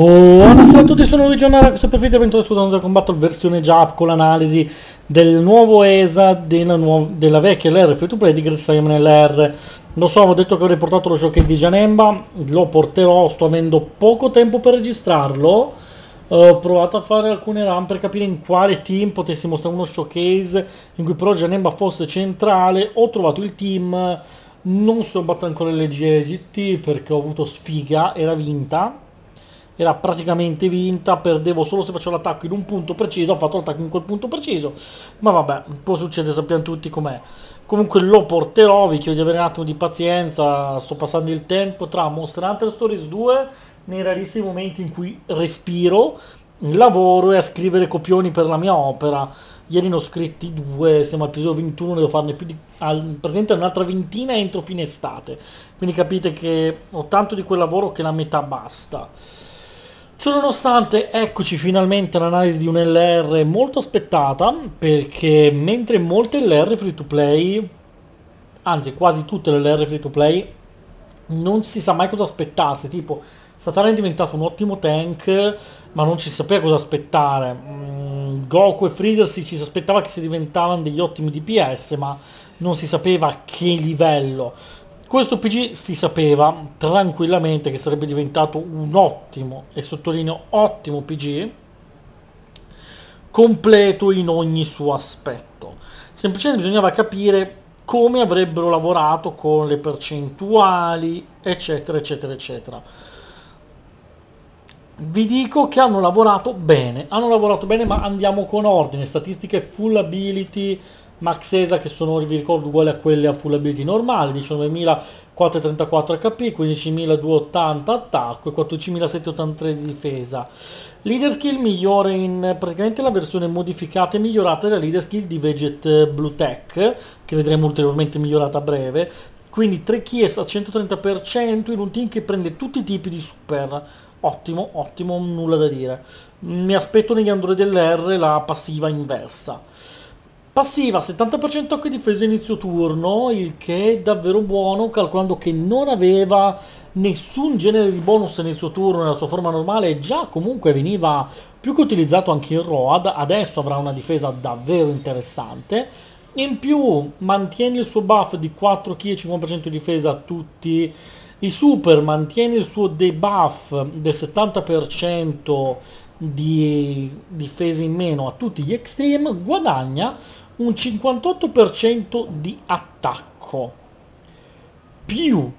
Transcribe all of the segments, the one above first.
Buonasera a tutti, sono Luigi Annara, questo è Perfetto e benvenuti su Download Combatto versione Jap con l'analisi del nuovo ESA, della, nuova, della vecchia LR Free to Play di Great Simon LR. Lo so, avevo detto che avrei portato lo showcase di Janemba, lo porterò, sto avendo poco tempo per registrarlo. Ho provato a fare alcune run per capire in quale team potessi mostrare uno showcase in cui però Janemba fosse centrale, ho trovato il team, non sono battuto ancora le e perché ho avuto sfiga, era vinta era praticamente vinta, perdevo solo se facevo l'attacco in un punto preciso, ho fatto l'attacco in quel punto preciso, ma vabbè, può succedere, sappiamo tutti com'è. Comunque lo porterò, vi chiedo di avere un attimo di pazienza, sto passando il tempo tra Monster Hunter Stories 2, nei rarissimi momenti in cui respiro, lavoro e a scrivere copioni per la mia opera. Ieri ne ho scritti due, siamo al all'episodio 21, devo farne più di... Al, praticamente un'altra ventina entro fine estate. Quindi capite che ho tanto di quel lavoro che la metà basta. Ciononostante, eccoci finalmente all'analisi di un LR molto aspettata, perché mentre molte LR free to play, anzi quasi tutte le LR free to play, non si sa mai cosa aspettarsi, tipo Satana è diventato un ottimo tank, ma non si sapeva cosa aspettare. Mm, Goku e Freezer si, ci si aspettava che si diventavano degli ottimi DPS, ma non si sapeva a che livello. Questo PG si sapeva tranquillamente che sarebbe diventato un ottimo, e sottolineo ottimo PG, completo in ogni suo aspetto. Semplicemente bisognava capire come avrebbero lavorato con le percentuali, eccetera, eccetera, eccetera. Vi dico che hanno lavorato bene, hanno lavorato bene ma andiamo con ordine, statistiche full ability, max ESA che sono, vi ricordo, uguali a quelle a full ability normale, 19.434 HP, 15.280 attacco e 14.783 di difesa. Leader skill migliore in praticamente la versione modificata e migliorata della leader skill di Veget eh, Blue Tech, che vedremo ulteriormente migliorata a breve. Quindi 3 chiesta al 130% in un team che prende tutti i tipi di super. Ottimo, ottimo, nulla da dire. Mi aspetto negli Android LR la passiva inversa. Passiva 70% occhi difesa inizio turno, il che è davvero buono calcolando che non aveva nessun genere di bonus nel suo turno nella sua forma normale già comunque veniva più che utilizzato anche in Road adesso avrà una difesa davvero interessante in più mantiene il suo buff di 4 kg e 50% di difesa a tutti i super mantiene il suo debuff del 70% di difesa in meno a tutti gli extreme guadagna un 58% di attacco più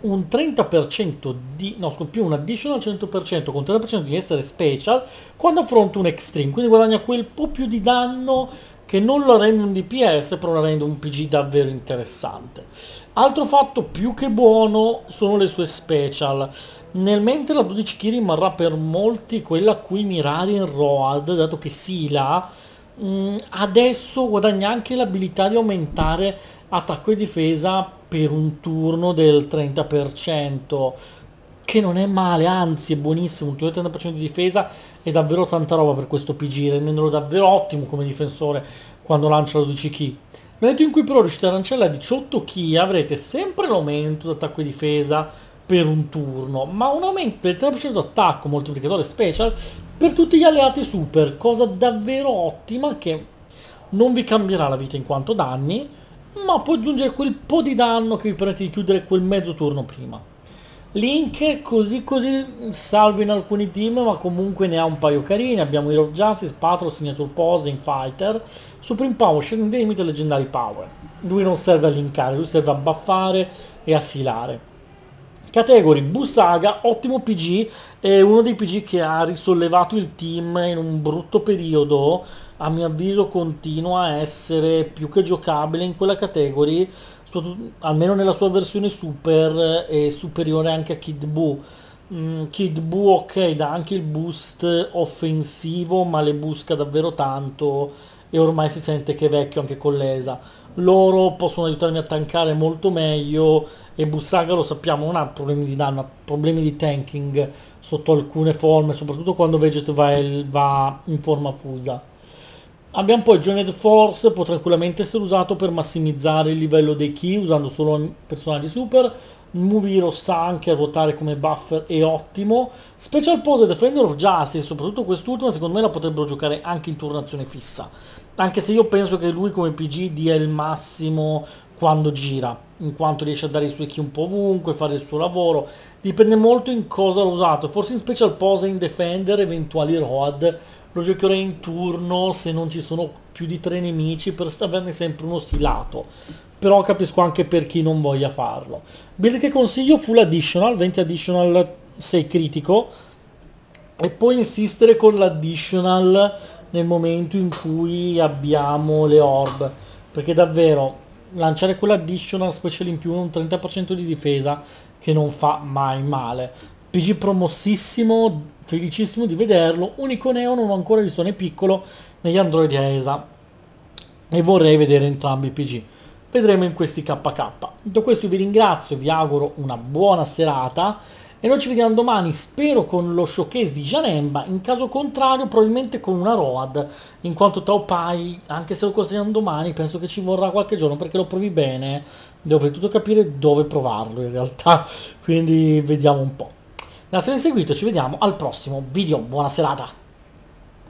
un 30% di, no scusa, più un additional 100% con 30% di essere special quando affronta un extreme, quindi guadagna quel po' più di danno che non la rende un DPS, però la rende un PG davvero interessante. Altro fatto più che buono sono le sue special. Nel mentre la 12 kg rimarrà per molti quella a cui mirare in Road, dato che Sila mh, mm, adesso guadagna anche l'abilità di aumentare attacco e difesa per un turno del 30% che non è male, anzi è buonissimo, un turno del 30% di difesa è davvero tanta roba per questo PG, rendendolo davvero ottimo come difensore quando lancia 12 key Nel momento in cui però riuscite a lanciare 18 key avrete sempre l'aumento d'attacco e difesa per un turno, ma un aumento del 3% d'attacco moltiplicatore special per tutti gli alleati super, cosa davvero ottima che non vi cambierà la vita in quanto danni, ma può aggiungere quel po' di danno che vi permette di chiudere quel mezzo turno prima. Link così così salvo in alcuni team ma comunque ne ha un paio carini, abbiamo Hero of Justice, Patrol, Signature Pose, Infighter, Supreme Power, Shading Limit e Legendary Power. Lui non serve a linkare, lui serve a buffare e a silare. Category Busaga, ottimo PG, è uno dei PG che ha risollevato il team in un brutto periodo, a mio avviso continua a essere più che giocabile in quella category, almeno nella sua versione super e superiore anche a Kid Buu. Mm, Kid Buu ok, dà anche il boost offensivo, ma le busca davvero tanto e ormai si sente che è vecchio anche con l'ESA loro possono aiutarmi a tankare molto meglio e Bussaga lo sappiamo non ha problemi di danno, ha problemi di tanking sotto alcune forme, soprattutto quando Veget va, va in forma fusa. Abbiamo poi Joined Force, può tranquillamente essere usato per massimizzare il livello dei key usando solo personaggi super, Muviro sa anche a ruotare come buffer è ottimo. Special Pose e Defender of Justice, soprattutto quest'ultima, secondo me la potrebbero giocare anche in turnazione fissa anche se io penso che lui come PG dia il massimo quando gira, in quanto riesce a dare i suoi key un po' ovunque, fare il suo lavoro, dipende molto in cosa l'ho usato, forse in special pose in defender, eventuali road, lo giocherò in turno se non ci sono più di tre nemici per averne sempre uno stilato, però capisco anche per chi non voglia farlo. Build che consiglio full additional, 20 additional 6 critico, e poi insistere con l'additional nel momento in cui abbiamo le orb perché davvero lanciare quell'additional special in più un 30% di difesa che non fa mai male PG promossissimo felicissimo di vederlo unico neo non ho ancora visto né piccolo negli android AESA e vorrei vedere entrambi i PG vedremo in questi KK detto questo vi ringrazio vi auguro una buona serata e noi ci vediamo domani, spero con lo showcase di Janemba, in caso contrario probabilmente con una Road, in quanto Taupai, anche se lo consigliamo domani, penso che ci vorrà qualche giorno perché lo provi bene, devo per tutto capire dove provarlo in realtà, quindi vediamo un po'. Grazie per aver seguito, ci vediamo al prossimo video, buona serata!